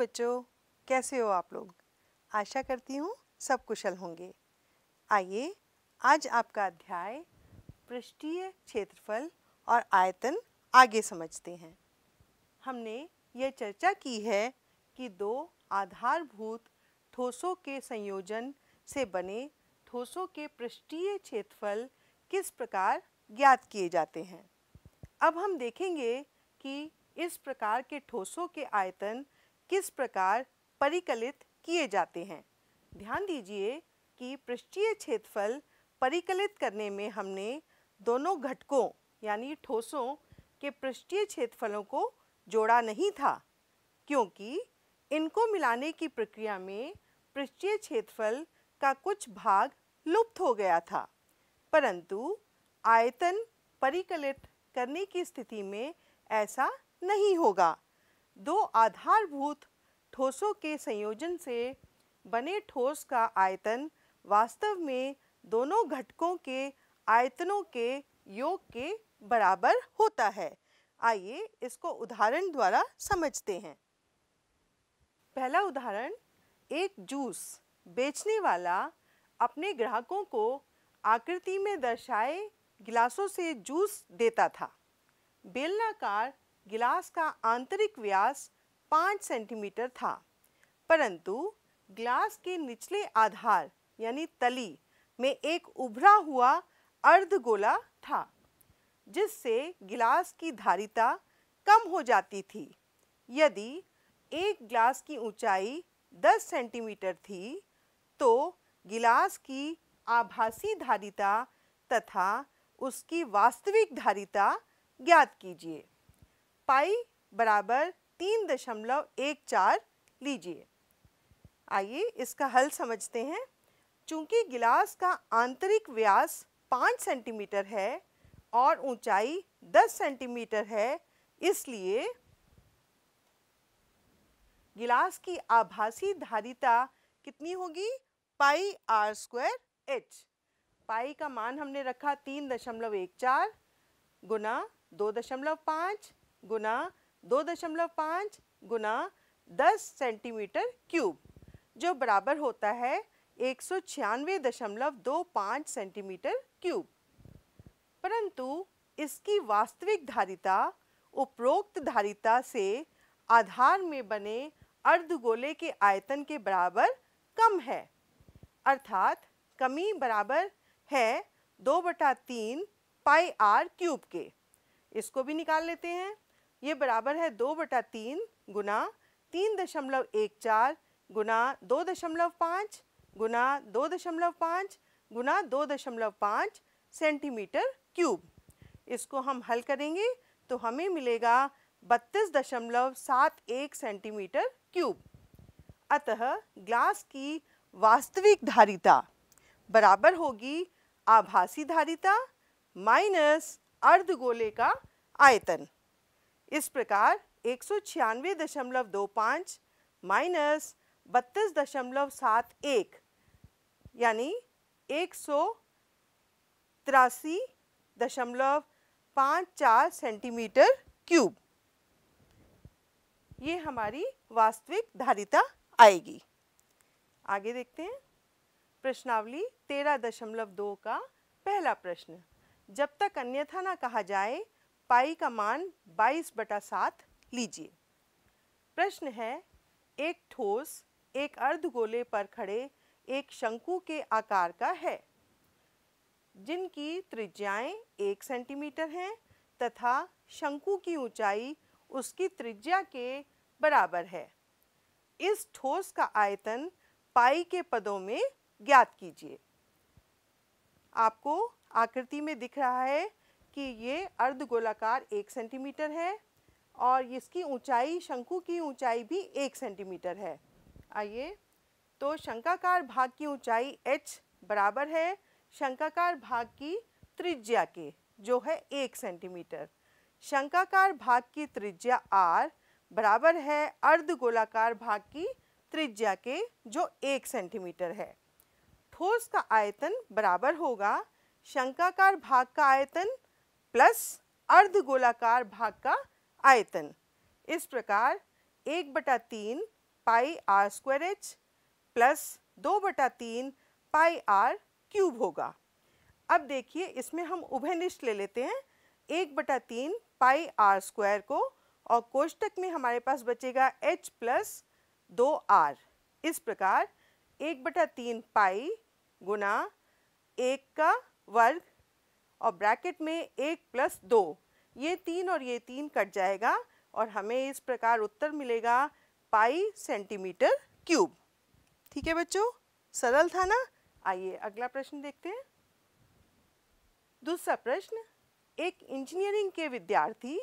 बच्चों कैसे हो आप लोग आशा करती हूँ सब कुशल होंगे आइए आज आपका अध्याय पृष्ठीय क्षेत्रफल और आयतन आगे समझते हैं हमने यह चर्चा की है कि दो आधारभूत ठोसों के संयोजन से बने ठोसों के पृष्ठीय क्षेत्रफल किस प्रकार ज्ञात किए जाते हैं अब हम देखेंगे कि इस प्रकार के ठोसों के आयतन किस प्रकार परिकलित किए जाते हैं ध्यान दीजिए कि पृष्ठीय क्षेत्रफल परिकलित करने में हमने दोनों घटकों यानी ठोसों के पृष्ठीय क्षेत्रफलों को जोड़ा नहीं था क्योंकि इनको मिलाने की प्रक्रिया में पृष्ठीय क्षेत्रफल का कुछ भाग लुप्त हो गया था परंतु आयतन परिकलित करने की स्थिति में ऐसा नहीं होगा दो आधारभूत ठोसों के संयोजन से बने ठोस का आयतन वास्तव में दोनों घटकों के आयतनों के योग के बराबर होता है आइए इसको उदाहरण द्वारा समझते हैं पहला उदाहरण एक जूस बेचने वाला अपने ग्राहकों को आकृति में दर्शाए गिलासों से जूस देता था बेलनाकार गिलास का आंतरिक व्यास पाँच सेंटीमीटर था परंतु ग्लास के निचले आधार यानी तली में एक उभरा हुआ अर्ध गोला था जिससे गिलास की धारिता कम हो जाती थी यदि एक ग्लास की ऊंचाई 10 सेंटीमीटर थी तो गिलास की आभासी धारिता तथा उसकी वास्तविक धारिता ज्ञात कीजिए पाई बराबर तीन दशमलव एक चार लीजिए आइए इसका हल समझते हैं चूंकि गिलास का आंतरिक व्यास पाँच सेंटीमीटर है और ऊंचाई दस सेंटीमीटर है इसलिए गिलास की आभासी धारिता कितनी होगी पाई आर स्क्वायर एच पाई का मान हमने रखा तीन दशमलव एक चार गुना दो दशमलव पाँच गुना दो दशमलव पाँच गुना दस सेंटीमीटर क्यूब जो बराबर होता है एक सौ छियानवे दशमलव दो पाँच सेंटीमीटर क्यूब परंतु इसकी वास्तविक धारिता उपरोक्त धारिता से आधार में बने अर्धगोले के आयतन के बराबर कम है अर्थात कमी बराबर है दो बटा तीन पाई आर क्यूब के इसको भी निकाल लेते हैं ये बराबर है दो बटा तीन गुना तीन दशमलव एक चार गुना दो दशमलव पाँच गुना दो दशमलव पाँच गुना दो दशमलव पाँच सेंटीमीटर क्यूब इसको हम हल करेंगे तो हमें मिलेगा बत्तीस दशमलव सात एक सेंटीमीटर क्यूब अतः ग्लास की वास्तविक धारिता बराबर होगी आभासी धारिता माइनस अर्धगोले का आयतन इस प्रकार एक सौ छियानवे दशमलव दो पाँच माइनस बत्तीस दशमलव सात एक यानी एक सौ तिरासी दशमलव पाँच चार सेंटीमीटर क्यूब ये हमारी वास्तविक धारिता आएगी आगे देखते हैं प्रश्नावली तेरह दशमलव दो का पहला प्रश्न जब तक अन्यथा ना कहा जाए पाई का मान 22 बटा सात लीजिए प्रश्न है एक ठोस एक अर्ध गोले पर खड़े एक शंकु के आकार का है जिनकी त्रिज्याएं एक सेंटीमीटर हैं तथा शंकु की ऊंचाई उसकी त्रिज्या के बराबर है इस ठोस का आयतन पाई के पदों में ज्ञात कीजिए आपको आकृति में दिख रहा है कि ये अर्ध गोलाकार एक सेंटीमीटर है और इसकी ऊंचाई शंकु की ऊंचाई भी एक सेंटीमीटर है आइए तो शंकाकार भाग की ऊंचाई h बराबर है शंकाकार भाग की त्रिज्या के जो है एक सेंटीमीटर शंकाकार भाग की त्रिज्या r बराबर है अर्ध गोलाकार भाग की त्रिज्या के जो एक सेंटीमीटर है ठोस का आयतन बराबर होगा शंकाकार भाग का आयतन प्लस अर्ध गोलाकार भाग का आयतन इस प्रकार एक बटा तीन pi R square H plus दो बटा तीन पाई आर क्यूब होगा अब देखिए इसमें हम उभयनिष्ठ ले लेते हैं एक बटा तीन पाई आर स्क्वायर को और कोष्टक में हमारे पास बचेगा एच प्लस दो आर इस प्रकार एक बटा तीन पाई गुना एक का वर्ग और ब्रैकेट में एक प्लस दो ये तीन और ये तीन कट जाएगा और हमें इस प्रकार उत्तर मिलेगा पाई सेंटीमीटर क्यूब ठीक है बच्चों सरल था ना आइए अगला प्रश्न देखते हैं दूसरा प्रश्न एक इंजीनियरिंग के विद्यार्थी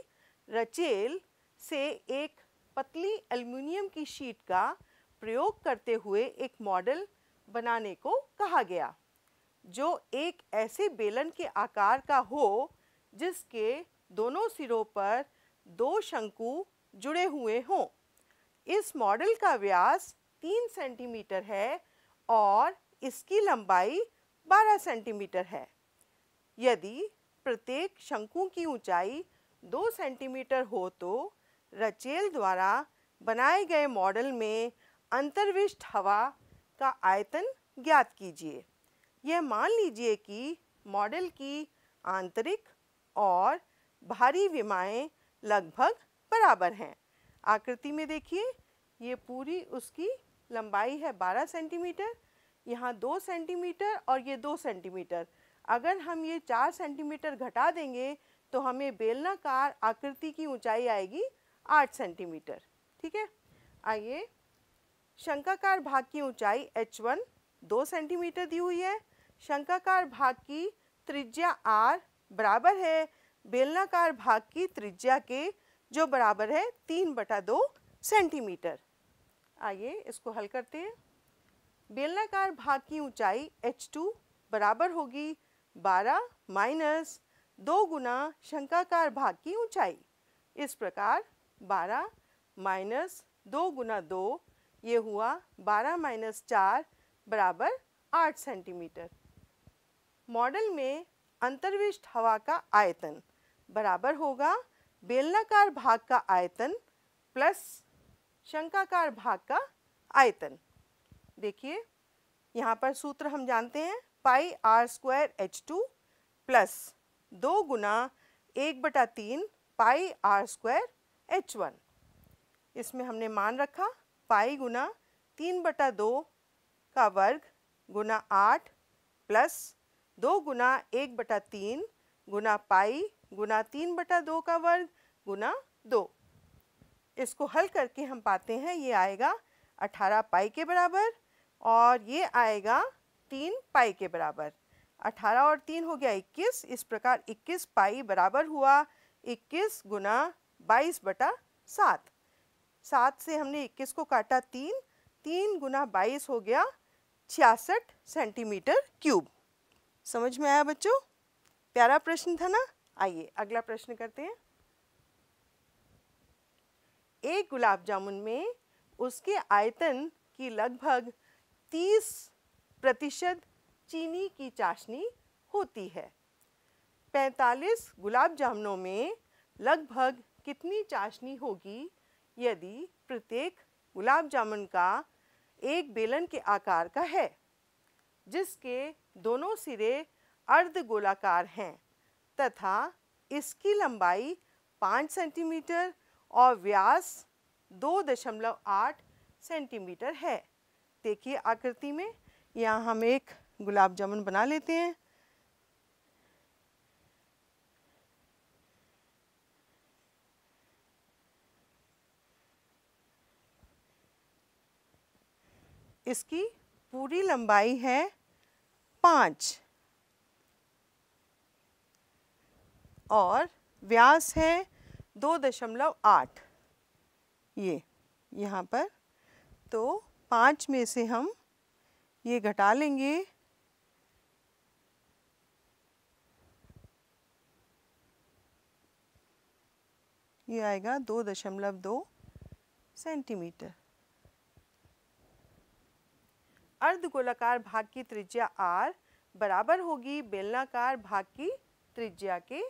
रचेल से एक पतली एल्यूमिनियम की शीट का प्रयोग करते हुए एक मॉडल बनाने को कहा गया जो एक ऐसे बेलन के आकार का हो जिसके दोनों सिरों पर दो शंकु जुड़े हुए हों इस मॉडल का व्यास तीन सेंटीमीटर है और इसकी लंबाई बारह सेंटीमीटर है यदि प्रत्येक शंकु की ऊंचाई दो सेंटीमीटर हो तो रचेल द्वारा बनाए गए मॉडल में अंतर्विष्ट हवा का आयतन ज्ञात कीजिए यह मान लीजिए कि मॉडल की आंतरिक और भारी विमाएं लगभग बराबर हैं आकृति में देखिए ये पूरी उसकी लंबाई है 12 सेंटीमीटर यहाँ 2 सेंटीमीटर और ये 2 सेंटीमीटर अगर हम ये 4 सेंटीमीटर घटा देंगे तो हमें बेलनाकार आकृति की ऊंचाई आएगी 8 सेंटीमीटर ठीक है आइए शंकाकार भाग की ऊंचाई h1 दो सेंटीमीटर दी हुई है शंकाकार भाग की त्रिज्या आर बराबर है बेलनाकार भाग की त्रिज्या के जो बराबर है तीन बटा दो सेंटीमीटर आइए इसको हल करते हैं बेलनाकार भाग की ऊंचाई h2 बराबर होगी 12 माइनस दो गुना शंकाकार भाग की ऊंचाई इस प्रकार 12 माइनस दो गुना दो ये हुआ 12 माइनस चार बराबर आठ सेंटीमीटर मॉडल में अंतर्विष्ट हवा का आयतन बराबर होगा बेलनाकार भाग का आयतन प्लस शंकाकार भाग का आयतन देखिए यहाँ पर सूत्र हम जानते हैं pi R square H two plus दो गुना एक बटा तीन pi R square H one इसमें हमने मान रखा पाई गुना तीन बटा दो का वर्ग गुना आठ प्लस दो गुना एक बटा तीन गुना पाई गुना तीन बटा दो का वर्ग गुना दो इसको हल करके हम पाते हैं ये आएगा अठारह पाई के बराबर और ये आएगा तीन पाई के बराबर अठारह और तीन हो गया इक्कीस इस प्रकार इक्कीस पाई बराबर हुआ इक्कीस गुना बाईस बटा सात सात से हमने इक्कीस को काटा तीन तीन गुना बाईस हो गया छियासठ सेंटीमीटर क्यूब समझ में आया बच्चों प्यारा प्रश्न था ना आइए अगला प्रश्न करते हैं एक गुलाब जामुन में उसके आयतन की लगभग 30 प्रतिशत चीनी की चाशनी होती है 45 गुलाब जामुनों में लगभग कितनी चाशनी होगी यदि प्रत्येक गुलाब जामुन का एक बेलन के आकार का है जिसके दोनों सिरे अर्ध गोलाकार हैं तथा इसकी लंबाई पाँच सेंटीमीटर और व्यास दो दशमलव आठ सेंटीमीटर है देखिए आकृति में यहाँ हम एक गुलाब जामुन बना लेते हैं इसकी पूरी लंबाई है पाँच और व्यास है दो दशमलव आठ ये यहाँ पर तो पाँच में से हम ये घटा लेंगे ये आएगा दो दशमलव दो सेंटीमीटर अर्ध गोलाकार भाग की त्रिज्या आर बराबर होगी बेलनाकार भाग की त्रिज्या के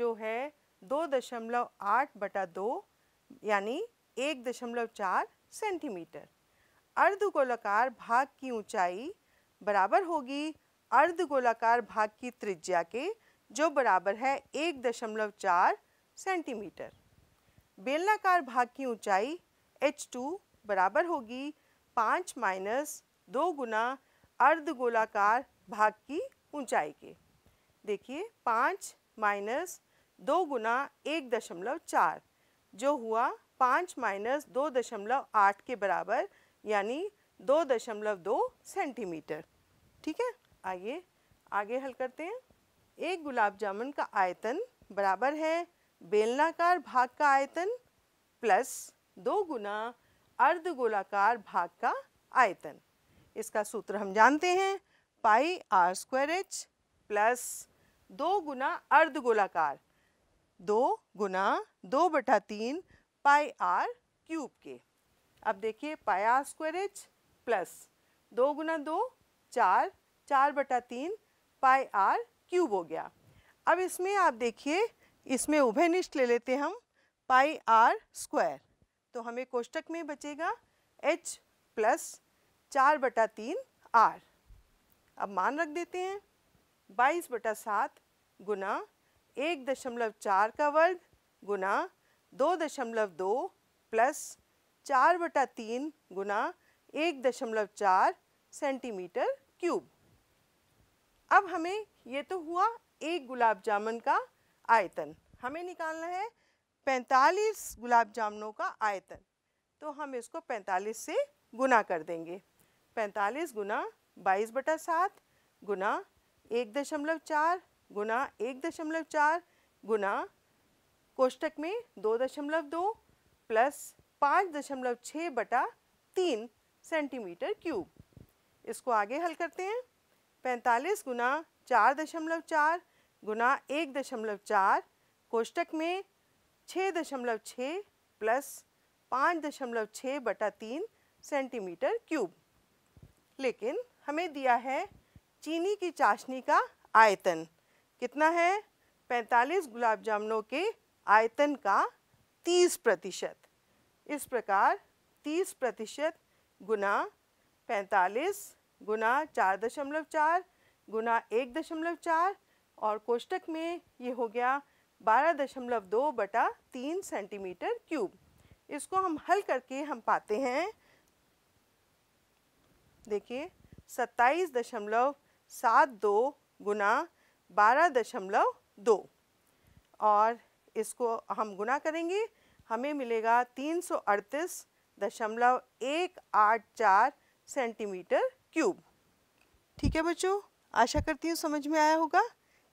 जो है दो दशमलव आठ बटा दो यानी एक दशमलव चार सेंटीमीटर अर्ध गोलाकार भाग की ऊंचाई बराबर होगी अर्ध गोलाकार भाग की त्रिज्या के जो बराबर है एक दशमलव चार सेंटीमीटर बेलनाकार भाग की ऊंचाई h2 बराबर होगी पाँच माइनस दो गुना अर्ध गोलाकार भाग की ऊंचाई के देखिए पाँच माइनस दो गुना एक दशमलव चार जो हुआ पाँच माइनस दो दशमलव आठ के बराबर यानी दो दशमलव दो सेंटीमीटर ठीक है आइए आगे हल करते हैं एक गुलाब जामुन का आयतन बराबर है बेलनाकार भाग का आयतन प्लस दो गुना अर्ध गोलाकार भाग का आयतन इसका सूत्र हम जानते हैं pi R square H plus दो गुना अर्ध गोलाकार दो गुना दो बटा तीन पाई आर क्यूब के अब देखिए pi R square H plus दो गुना दो चार चार बटा तीन पाई आर क्यूब हो गया अब इसमें आप देखिए इसमें उभयनिष्ठ ले लेते हम पाई आर स्क्वायर तो हमें कोष्टक में बचेगा एच प्लस चार बटा तीन आर अब मान रख देते हैं बाईस बटा सात गुना एक दशमलव चार का वर्ग गुना दो दशमलव दो प्लस चार बटा तीन गुना एक दशमलव चार सेंटीमीटर क्यूब अब हमें ये तो हुआ एक गुलाब जामुन का आयतन हमें निकालना है पैंतालीस गुलाब जामुनों का आयतन तो हम इसको पैंतालीस से गुना कर देंगे पैंतालीस गुना बाईस बटा सात गुना एक दशमलव चार गुना एक दशमलव चार गुना कोष्टक में दो दशमलव दो प्लस पाँच दशमलव छः बटा तीन सेंटीमीटर क्यूब इसको आगे हल करते हैं पैंतालीस गुना चार दशमलव चार गुना एक दशमलव चार कोष्टक में छः दशमलव छः प्लस पाँच दशमलव छः बटा तीन सेंटीमीटर क्यूब लेकिन हमें दिया है चीनी की चाशनी का आयतन कितना है 45 गुलाब जामुनों के आयतन का 30 प्रतिशत इस प्रकार 30 प्रतिशत गुना 45 गुना चार दशमलव चार गुना एक दशमलव चार और कोष्टक में ये हो गया बारह दशमलव दो बटा तीन सेंटीमीटर क्यूब इसको हम हल करके हम पाते हैं देखिए सत्ताईस दशमलव सात दो गुना बारह दशमलव दो और इसको हम गुना करेंगे हमें मिलेगा तीन सौ अड़तीस दशमलव एक आठ चार सेंटीमीटर क्यूब ठीक है बच्चों आशा करती हूँ समझ में आया होगा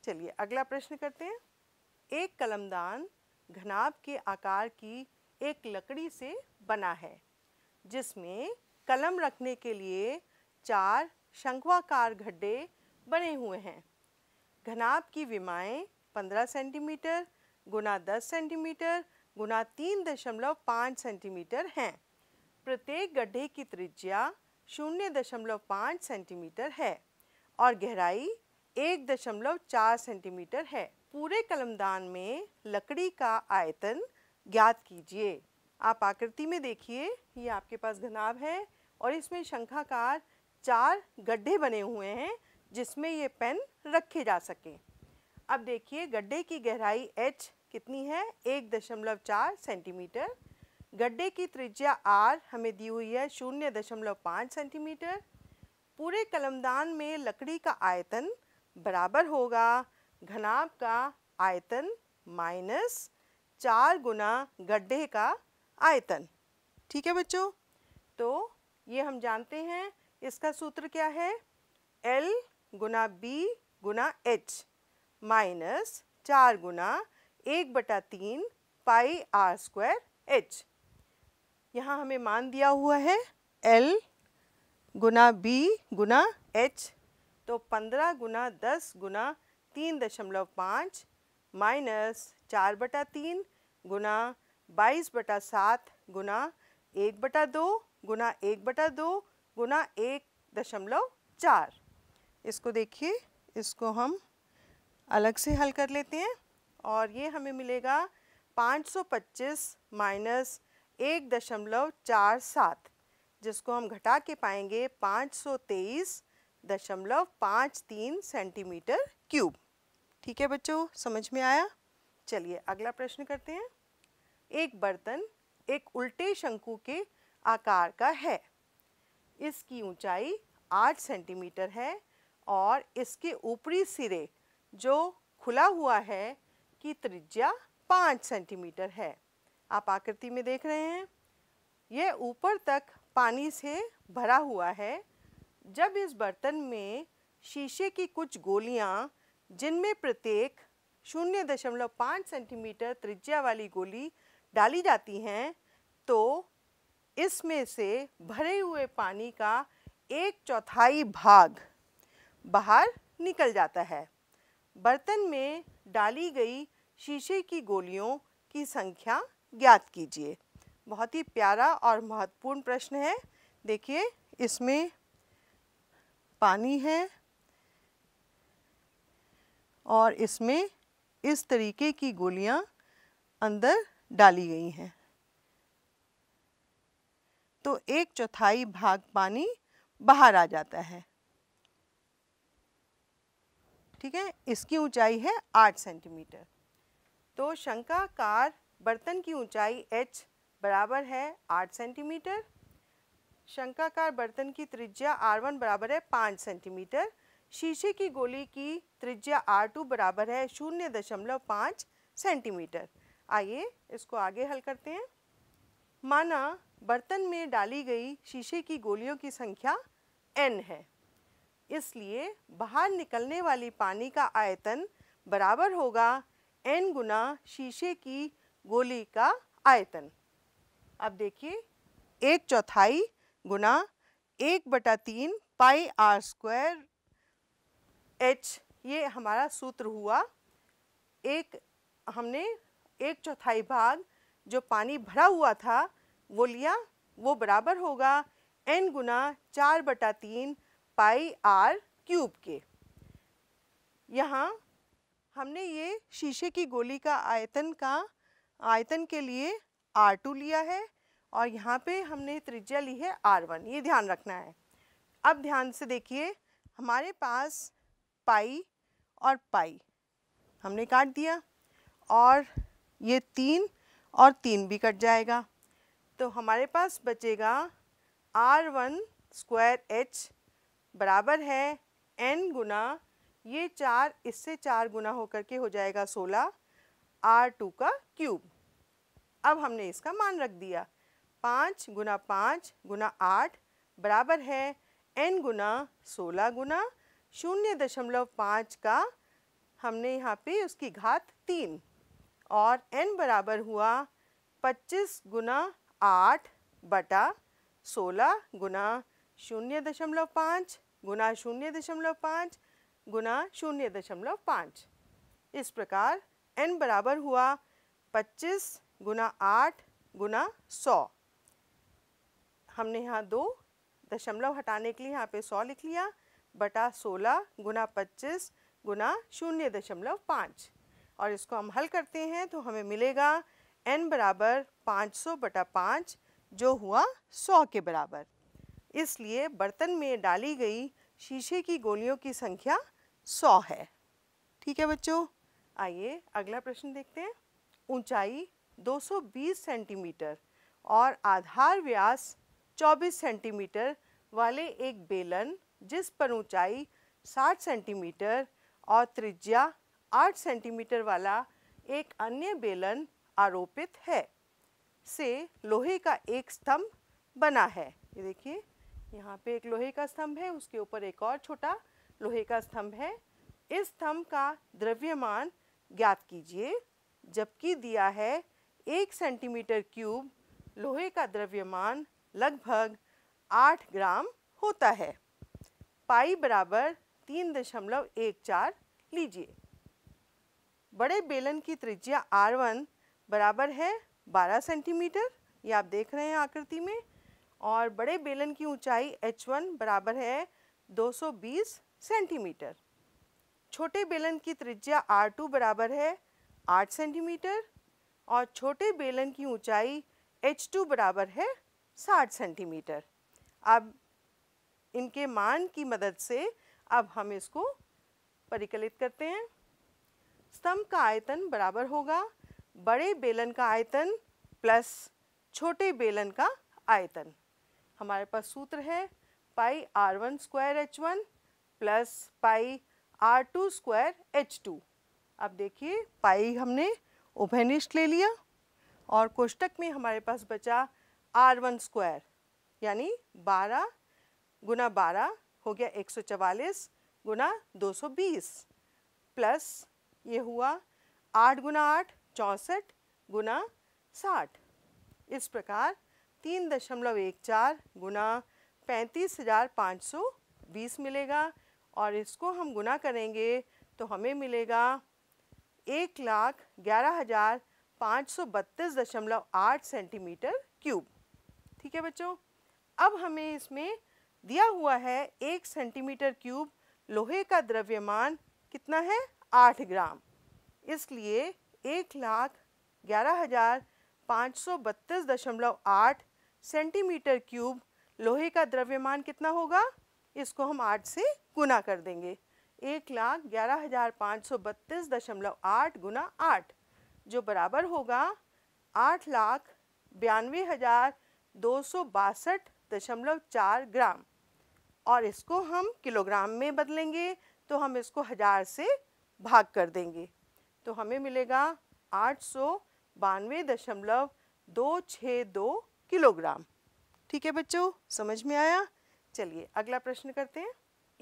चलिए अगला प्रश्न करते हैं एक कलमदान घनाभ के आकार की एक लकड़ी से बना है जिसमें कलम रखने के लिए चार शंखवाकार गड्ढे बने हुए हैं घनाब की विमाएं 15 सेंटीमीटर गुना 10 सेंटीमीटर गुना 3.5 सेंटीमीटर हैं प्रत्येक गड्ढे की त्रिज्या 0.5 सेंटीमीटर है और गहराई 1.4 सेंटीमीटर है पूरे कलमदान में लकड़ी का आयतन ज्ञात कीजिए आप आकृति में देखिए ये आपके पास घनाब है और इसमें शंखाकार चार गड्ढे बने हुए हैं जिसमें ये पेन रखे जा सके अब देखिए गड्ढे की गहराई एच कितनी है एक दशमलव चार सेंटीमीटर गड्ढे की त्रिज्या आर हमें दी हुई है शून्य दशमलव पाँच सेंटीमीटर पूरे कलमदान में लकड़ी का आयतन बराबर होगा घनाभ का आयतन माइनस चार गुना गड्ढे का आयतन ठीक है बच्चों तो ये हम जानते हैं इसका सूत्र क्या है एल गुना बी गुना एच माइनस चार गुना एक बटा तीन पाई आर स्क्वायर एच यहाँ हमें मान दिया हुआ है एल गुना बी गुना एच तो पंद्रह गुना दस गुना तीन दशमलव पाँच माइनस चार बटा तीन गुना बाईस बटा सात गुना एक बटा दो गुना एक बटा दो गुना एक दशमलव चार इसको देखिए इसको हम अलग से हल कर लेते हैं और ये हमें मिलेगा 525 माइनस एक दशमलव चार सात जिसको हम घटा के पाएंगे पाँच सौ तेईस दशमलव पाँच तीन सेंटीमीटर क्यूब ठीक है बच्चों समझ में आया चलिए अगला प्रश्न करते हैं एक बर्तन एक उल्टे शंकु के आकार का है इसकी ऊंचाई 8 सेंटीमीटर है और इसके ऊपरी सिरे जो खुला हुआ है की त्रिज्या 5 सेंटीमीटर है आप आकृति में देख रहे हैं यह ऊपर तक पानी से भरा हुआ है जब इस बर्तन में शीशे की कुछ गोलियां जिनमें प्रत्येक 0.5 सेंटीमीटर त्रिज्या वाली गोली डाली जाती हैं तो इसमें से भरे हुए पानी का एक चौथाई भाग बाहर निकल जाता है बर्तन में डाली गई शीशे की गोलियों की संख्या ज्ञात कीजिए बहुत ही प्यारा और महत्वपूर्ण प्रश्न है देखिए इसमें पानी है और इसमें इस तरीके की गोलियां अंदर डाली गई हैं तो एक चौथाई भाग पानी बाहर आ जाता है ठीक है इसकी ऊंचाई है आठ सेंटीमीटर तो शंकाकार बर्तन की ऊंचाई h बराबर है आठ सेंटीमीटर शंकाकार बर्तन की त्रिज्या r1 बराबर है पाँच सेंटीमीटर शीशे की गोली की त्रिज्या r2 बराबर है शून्य दशमलव पाँच सेंटीमीटर आइए इसको आगे हल करते हैं माना बर्तन में डाली गई शीशे की गोलियों की संख्या n है इसलिए बाहर निकलने वाली पानी का आयतन बराबर होगा n गुना शीशे की गोली का आयतन अब देखिए एक चौथाई गुना एक बटा तीन पाई आर स्क्वायर एच ये हमारा सूत्र हुआ एक हमने एक चौथाई भाग जो पानी भरा हुआ था वो लिया वो बराबर होगा एन गुना चार बटा तीन पाई आर क्यूब के यहाँ हमने ये शीशे की गोली का आयतन का आयतन के लिए आर टू लिया है और यहाँ पे हमने त्रिज्या ली है आर वन ये ध्यान रखना है अब ध्यान से देखिए हमारे पास पाई और पाई हमने काट दिया और ये तीन और तीन भी कट जाएगा तो हमारे पास बचेगा आर वन स्क्वायर एच बराबर है एन गुना ये चार इससे चार गुना होकर के हो जाएगा सोलह आर टू का क्यूब अब हमने इसका मान रख दिया पाँच गुना पाँच गुना आठ बराबर है एन गुना सोलह गुना शून्य दशमलव पाँच का हमने यहाँ पे उसकी घात तीन और एन बराबर हुआ पच्चीस गुना आठ बटा सोलह गुना शून्य दशमलव पाँच गुना शून्य दशमलव पाँच गुना शून्य दशमलव पाँच इस प्रकार n बराबर हुआ पच्चीस गुना आठ गुना सौ हमने यहाँ दो दशमलव हटाने के लिए यहाँ पे सौ लिख लिया बटा सोलह गुना पच्चीस गुना शून्य दशमलव पाँच और इसको हम हल करते हैं तो हमें मिलेगा n बराबर 500 बटा पाँच जो हुआ 100 के बराबर इसलिए बर्तन में डाली गई शीशे की गोलियों की संख्या 100 है ठीक है बच्चों आइए अगला प्रश्न देखते हैं ऊंचाई 220 सेंटीमीटर और आधार व्यास 24 सेंटीमीटर वाले एक बेलन जिस पर ऊंचाई 60 सेंटीमीटर और त्रिज्या 8 सेंटीमीटर वाला एक अन्य बेलन आरोपित है से लोहे का एक स्तंभ बना है ये देखिए यहाँ पे एक लोहे का स्तंभ है उसके ऊपर एक और छोटा लोहे का स्तंभ है इस स्तंभ का द्रव्यमान ज्ञात कीजिए जबकि दिया है एक सेंटीमीटर क्यूब लोहे का द्रव्यमान लगभग आठ ग्राम होता है पाई बराबर तीन दशमलव एक चार लीजिए बड़े बेलन की त्रिज्या आर वन बराबर है 12 सेंटीमीटर ये आप देख रहे हैं आकृति में और बड़े बेलन की ऊंचाई H1 बराबर है 220 सेंटीमीटर छोटे बेलन की त्रिज्या R2 बराबर है 8 सेंटीमीटर और छोटे बेलन की ऊंचाई H2 बराबर है 60 सेंटीमीटर अब इनके मान की मदद से अब हम इसको परिकलित करते हैं स्तंभ का आयतन बराबर होगा बड़े बेलन का आयतन प्लस छोटे बेलन का आयतन हमारे पास सूत्र है pi R one square H one plus pi R two square H two अब देखिए पाई हमने उभयनिष्ठ ले लिया और कोष्टक में हमारे पास बचा आर वन स्क्वायर यानी बारह गुना बारह हो गया एक सौ चवालीस गुना दो सौ बीस प्लस ये हुआ आठ गुना आठ चौंसठ गुना साठ इस प्रकार तीन दशमलव एक चार गुना पैंतीस हज़ार पाँच सौ बीस मिलेगा और इसको हम गुना करेंगे तो हमें मिलेगा एक लाख ग्यारह हज़ार पाँच सौ बत्तीस दशमलव आठ सेंटीमीटर क्यूब ठीक है बच्चों अब हमें इसमें दिया हुआ है एक सेंटीमीटर क्यूब लोहे का द्रव्यमान कितना है आठ ग्राम इसलिए एक लाख ग्यारह हज़ार पाँच सौ बत्तीस दशमलव आठ सेंटीमीटर क्यूब लोहे का द्रव्यमान कितना होगा इसको हम आठ से गुना कर देंगे एक लाख ग्यारह हज़ार पाँच सौ बत्तीस दशमलव आठ गुना आठ जो बराबर होगा आठ लाख बयानवे हज़ार दो सौ बासठ दशमलव चार ग्राम और इसको हम किलोग्राम में बदलेंगे तो हम इसको हज़ार से भाग कर देंगे तो हमें मिलेगा आठ सौ बानवे दशमलव दो छः दो किलोग्राम ठीक है बच्चों समझ में आया चलिए अगला प्रश्न करते हैं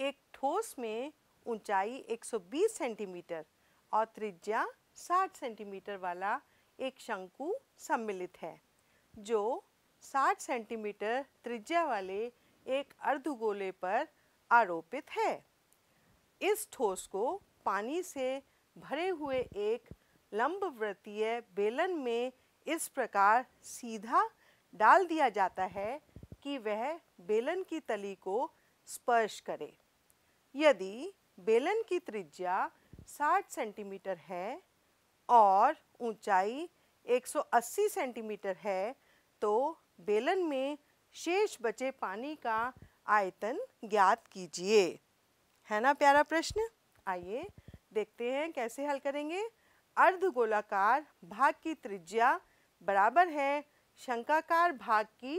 एक ठोस में ऊंचाई 120 सेंटीमीटर और त्रिज्या 60 सेंटीमीटर वाला एक शंकु सम्मिलित है जो 60 सेंटीमीटर त्रिज्या वाले एक अर्धगोले पर आरोपित है इस ठोस को पानी से भरे हुए एक लंबवृत्तीय बेलन में इस प्रकार सीधा डाल दिया जाता है कि वह बेलन की तली को स्पर्श करे यदि बेलन की त्रिज्या 60 सेंटीमीटर है और ऊंचाई 180 सेंटीमीटर है तो बेलन में शेष बचे पानी का आयतन ज्ञात कीजिए है ना प्यारा प्रश्न आइए देखते हैं कैसे हल करेंगे अर्ध गोलाकार भाग की त्रिज्या बराबर है शंकाकार भाग की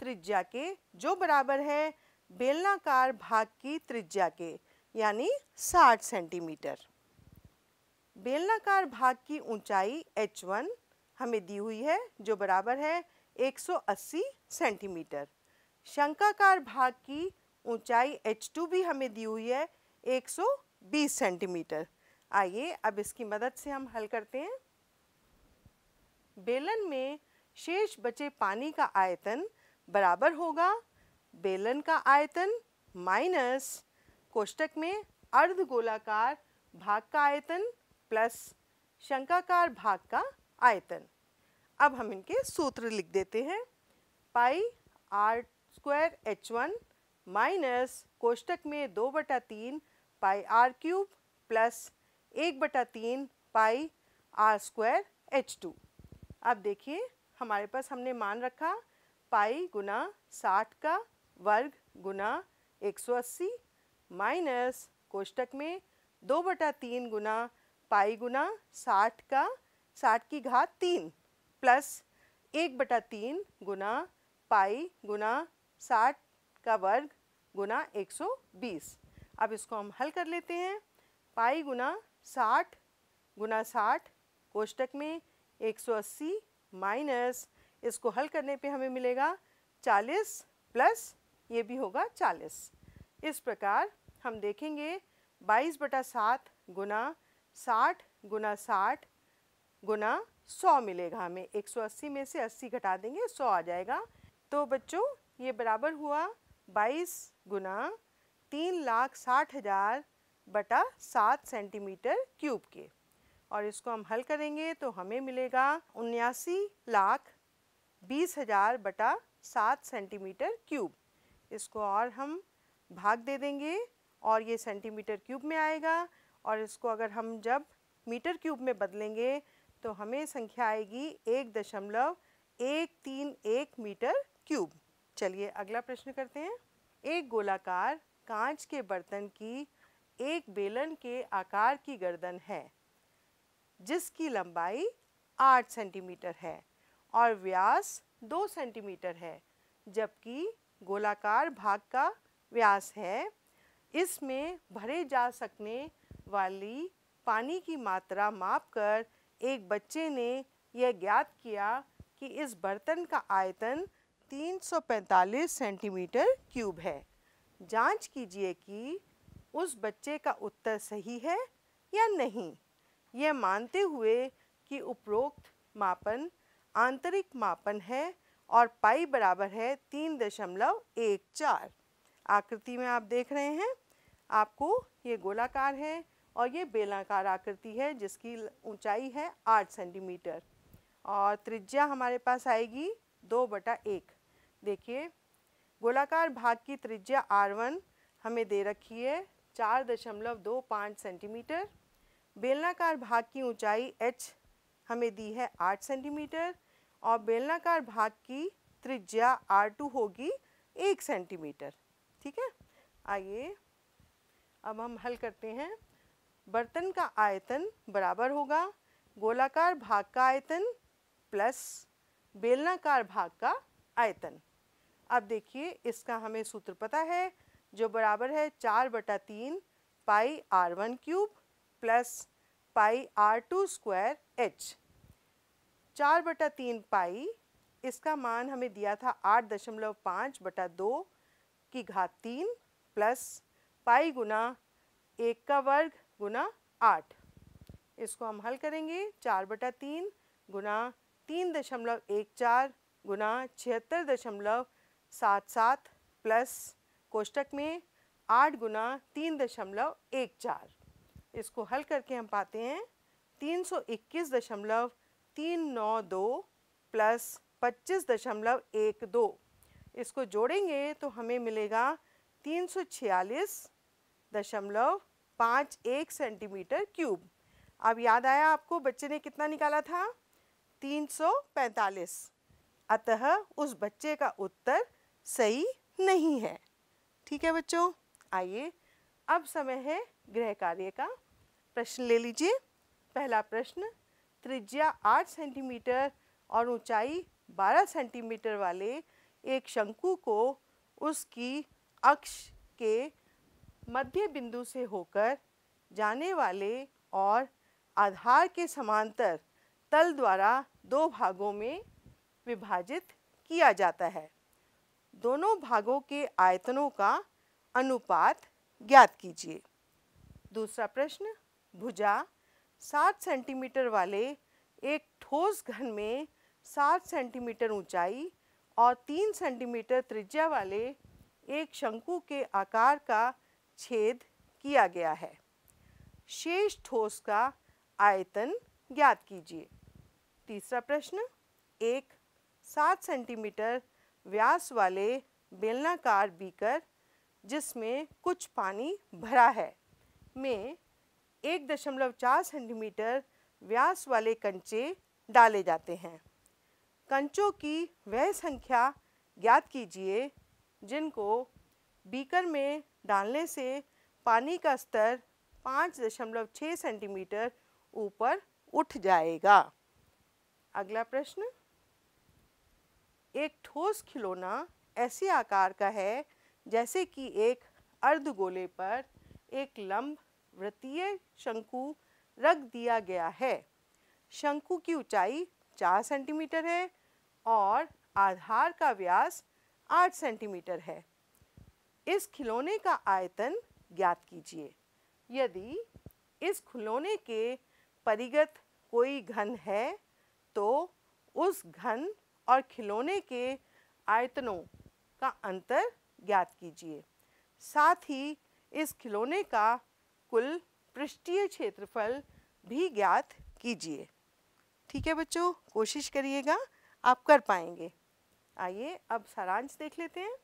त्रिज्या के जो बराबर है बेलनाकार भाग की त्रिज्या के यानी 60 सेंटीमीटर बेलनाकार भाग की ऊंचाई h1 हमें दी हुई है जो बराबर है 180 सेंटीमीटर शंकाकार भाग की ऊंचाई h2 भी हमें दी हुई है 20 सेंटीमीटर आइए अब इसकी मदद से हम हल करते हैं बेलन में शेष बचे पानी का आयतन बराबर होगा बेलन का आयतन माइनस कोष्टक में अर्ध गोलाकार भाग का आयतन प्लस शंकाकार भाग का आयतन अब हम इनके सूत्र लिख देते हैं pi R square H one minus कोष्टक में दो बटा तीन पाई आर क्यूब प्लस एक बटा तीन pi R square H two अब देखिए हमारे पास हमने मान रखा पाई गुना साठ का वर्ग गुना एक सौ अस्सी माइनस कोष्टक में दो बटा तीन गुना पाई गुना साठ का साठ की घात तीन प्लस एक बटा तीन गुना पाई गुना साठ का वर्ग गुना एक सौ बीस अब इसको हम हल कर लेते हैं पाई गुना साठ गुना साठ कोष्टक में 180 माइनस इसको हल करने पे हमें मिलेगा 40 प्लस ये भी होगा 40 इस प्रकार हम देखेंगे 22 बटा सात गुना साठ गुना साठ गुना सौ मिलेगा हमें 180 में से 80 घटा देंगे 100 आ जाएगा तो बच्चों ये बराबर हुआ 22 गुना तीन लाख साठ हज़ार बटा सात सेंटीमीटर क्यूब के और इसको हम हल करेंगे तो हमें मिलेगा उन्यासी लाख बीस हज़ार बटा सात सेंटीमीटर क्यूब इसको और हम भाग दे देंगे और ये सेंटीमीटर क्यूब में आएगा और इसको अगर हम जब मीटर क्यूब में बदलेंगे तो हमें संख्या आएगी एक दशमलव एक तीन एक मीटर क्यूब चलिए अगला प्रश्न करते हैं एक गोलाकार कांच के बर्तन की एक बेलन के आकार की गर्दन है जिसकी लंबाई आठ सेंटीमीटर है और व्यास दो सेंटीमीटर है जबकि गोलाकार भाग का व्यास है इसमें भरे जा सकने वाली पानी की मात्रा माप कर एक बच्चे ने यह ज्ञात किया कि इस बर्तन का आयतन 345 सेंटीमीटर क्यूब है जांच कीजिए कि उस बच्चे का उत्तर सही है या नहीं यह मानते हुए कि उपरोक्त मापन आंतरिक मापन है और पाई बराबर है तीन दशमलव एक चार आकृति में आप देख रहे हैं आपको ये गोलाकार है और ये बेलाकार आकृति है जिसकी ऊंचाई है आठ सेंटीमीटर और त्रिज्या हमारे पास आएगी दो बटा एक देखिए गोलाकार भाग की त्रिज्या R1 हमें दे रखी है चार दशमलव दो पाँच सेंटीमीटर बेलनाकार भाग की ऊंचाई h हमें दी है आठ सेंटीमीटर और बेलनाकार भाग की त्रिज्या R2 होगी एक सेंटीमीटर ठीक है आइए अब हम हल करते हैं बर्तन का आयतन बराबर होगा गोलाकार भाग का आयतन प्लस बेलनाकार भाग का आयतन अब देखिए इसका हमें सूत्र पता है जो बराबर है चार बटा तीन pi R one cube plus pi R two square H चार बटा तीन पाई इसका मान हमें दिया था आठ दशमलव पाँच बटा दो की घात तीन प्लस पाई गुना एक का वर्ग गुना आठ इसको हम हल करेंगे चार बटा तीन गुना तीन दशमलव एक चार गुना छिहत्तर दशमलव सात सात प्लस कोष्टक में आठ गुना तीन दशमलव एक चार इसको हल करके हम पाते हैं तीन सौ इक्कीस दशमलव तीन नौ दो प्लस पच्चीस दशमलव एक दो इसको जोड़ेंगे तो हमें मिलेगा तीन सौ छियालीस दशमलव पाँच एक सेंटीमीटर क्यूब अब याद आया आपको बच्चे ने कितना निकाला था तीन सौ पैंतालीस अतः उस बच्चे का उत्तर सही नहीं है ठीक है बच्चों आइए अब समय है गृह कार्य का प्रश्न ले लीजिए पहला प्रश्न त्रिज्या आठ सेंटीमीटर और ऊंचाई बारह सेंटीमीटर वाले एक शंकु को उसकी अक्ष के मध्य बिंदु से होकर जाने वाले और आधार के समांतर तल द्वारा दो भागों में विभाजित किया जाता है दोनों भागों के आयतनों का अनुपात ज्ञात कीजिए दूसरा प्रश्न भुजा सात सेंटीमीटर वाले एक ठोस घन में सात सेंटीमीटर ऊंचाई और 3 सेंटीमीटर त्रिज्या वाले एक शंकु के आकार का छेद किया गया है शेष ठोस का आयतन ज्ञात कीजिए तीसरा प्रश्न एक सात सेंटीमीटर व्यास वाले बेलनाकार बीकर जिसमें कुछ पानी भरा है में एक दशमलव चार सेंटीमीटर व्यास वाले कंचे डाले जाते हैं कंचों की वह संख्या ज्ञात कीजिए जिनको बीकर में डालने से पानी का स्तर पाँच दशमलव छः सेंटीमीटर ऊपर उठ जाएगा अगला प्रश्न एक ठोस खिलौना ऐसे आकार का है जैसे कि एक अर्धगोले पर एक लंब वृत्तीय शंकु रख दिया गया है शंकु की ऊंचाई 4 सेंटीमीटर है और आधार का व्यास 8 सेंटीमीटर है इस खिलौने का आयतन ज्ञात कीजिए यदि इस खिलौने के परिगत कोई घन है तो उस घन और खिलौने के आयतनों का अंतर ज्ञात कीजिए साथ ही इस खिलौने का कुल पृष्ठीय क्षेत्रफल भी ज्ञात कीजिए ठीक है बच्चों कोशिश करिएगा आप कर पाएंगे आइए अब सारांश देख लेते हैं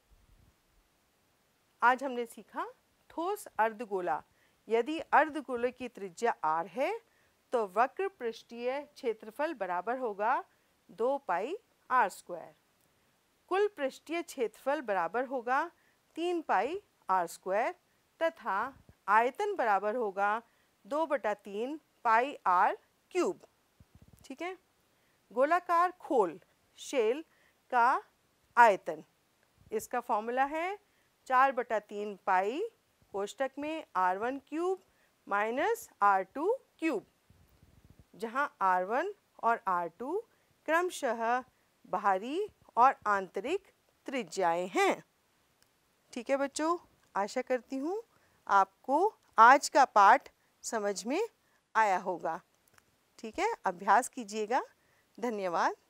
आज हमने सीखा ठोस अर्धगोला यदि अर्धगोले की त्रिज्या आर है तो वक्र पृष्ठीय क्षेत्रफल बराबर होगा दो पाई आर स्क्वायर कुल पृष्ठीय क्षेत्रफल बराबर होगा तीन पाई आर स्क्वायर तथा आयतन बराबर होगा दो बटा तीन पाई आर क्यूब ठीक है गोलाकार खोल शेल का आयतन इसका फॉर्मूला है चार बटा तीन पाई कोष्टक में R one cube minus R two cube जहाँ आर वन और आर टू क्रमशः बाहरी और आंतरिक त्रिज्याएं हैं ठीक है बच्चों आशा करती हूँ आपको आज का पाठ समझ में आया होगा ठीक है अभ्यास कीजिएगा धन्यवाद